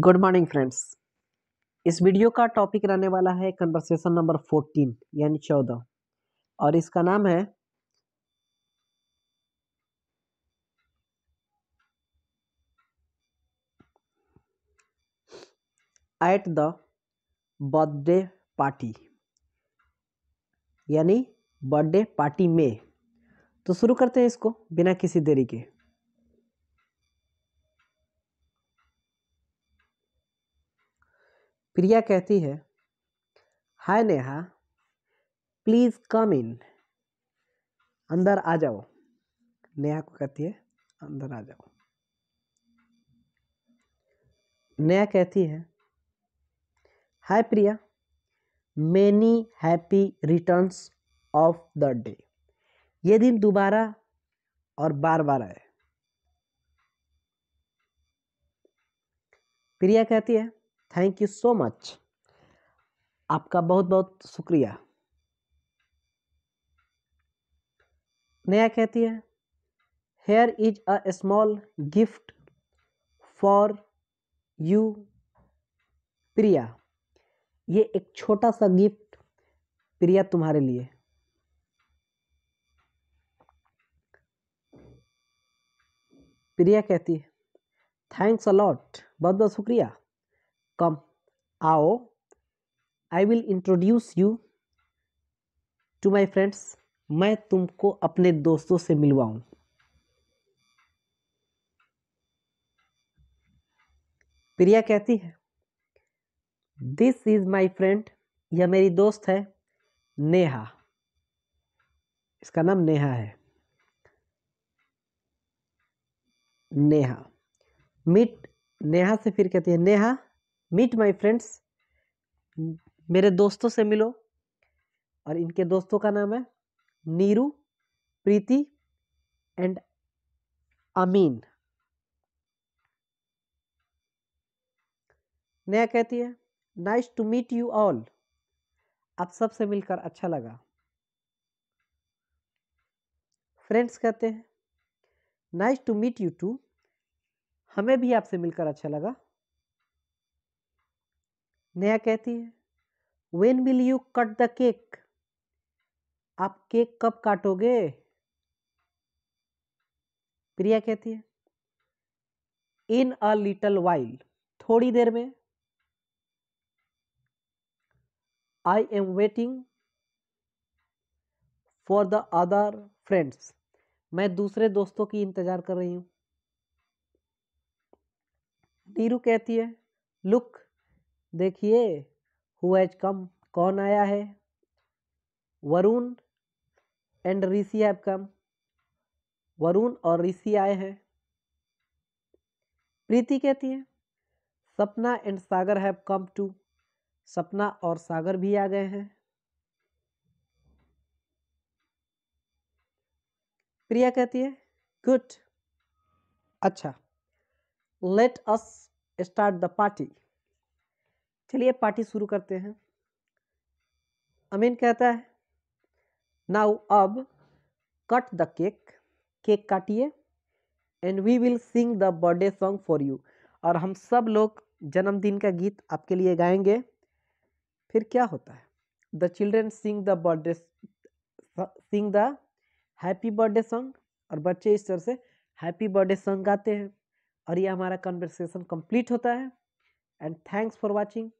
good morning friends इस video का topic रहने वाला है कन्वर्सेशन नंबर फोर्टीन यानी चौदह और इसका नाम है एट द बर्थडे पार्टी यानी बर्थडे पार्टी में तो शुरू करते हैं इसको बिना किसी देरी के प्रिया कहती है हाय नेहा प्लीज़ कम इन अंदर आ जाओ नेहा को कहती है अंदर आ जाओ नेहा कहती है hi Priya many happy returns of the day ये दिन दोबारा और बार बार आए प्रिया कहती है थैंक यू सो मच आपका बहुत बहुत शुक्रिया नया कहती है here is a small gift for you Priya ये एक छोटा सा गिफ्ट प्रिया तुम्हारे लिए प्रिया कहती है थैंक्स अलॉट बहुत बहुत शुक्रिया कम आओ I will introduce you to my friends मैं तुमको अपने दोस्तों से मिलवाऊं प्रिया कहती है दिस इज माई फ्रेंड यह मेरी दोस्त है नेहा इसका नाम नेहा है नेहा मिट नेहा से फिर कहती है नेहा मीट माई फ्रेंड्स मेरे दोस्तों से मिलो और इनके दोस्तों का नाम है नीरू प्रीति एंड अमीन नया कहती है nice to meet you all आप सबसे मिलकर अच्छा लगा फ्रेंड्स कहते हैं nice to meet you too हमें भी आपसे मिलकर अच्छा लगा नया कहती है when will you cut the cake आप केक कब काटोगे प्रिया कहती है इन अ लिटल वाइल थोड़ी देर में I am waiting for the other friends मैं दूसरे दोस्तों की इंतजार कर रही हूं नीरू कहती है लुक देखिए हु हैज कम कौन आया है Varun and Rishi have come Varun और ऋषि आए हैं प्रीति कहती है Sapna and Sagar have come too Sapna और सागर भी आ गए हैं प्रिया कहती है गुड अच्छा let us start the party चलिए पार्टी शुरू करते हैं अमीन कहता है नाउ अब कट द केक केक काटिए and we will sing the birthday song for you और हम सब लोग जन्मदिन का गीत आपके लिए गाएंगे फिर क्या होता है the children sing the birthday sing the happy birthday song और बच्चे इस तरह से हैप्पी बर्थडे सॉन्ग गाते हैं और ये हमारा कन्वर्सेशन कंप्लीट होता है एंड थैंक्स फॉर वॉचिंग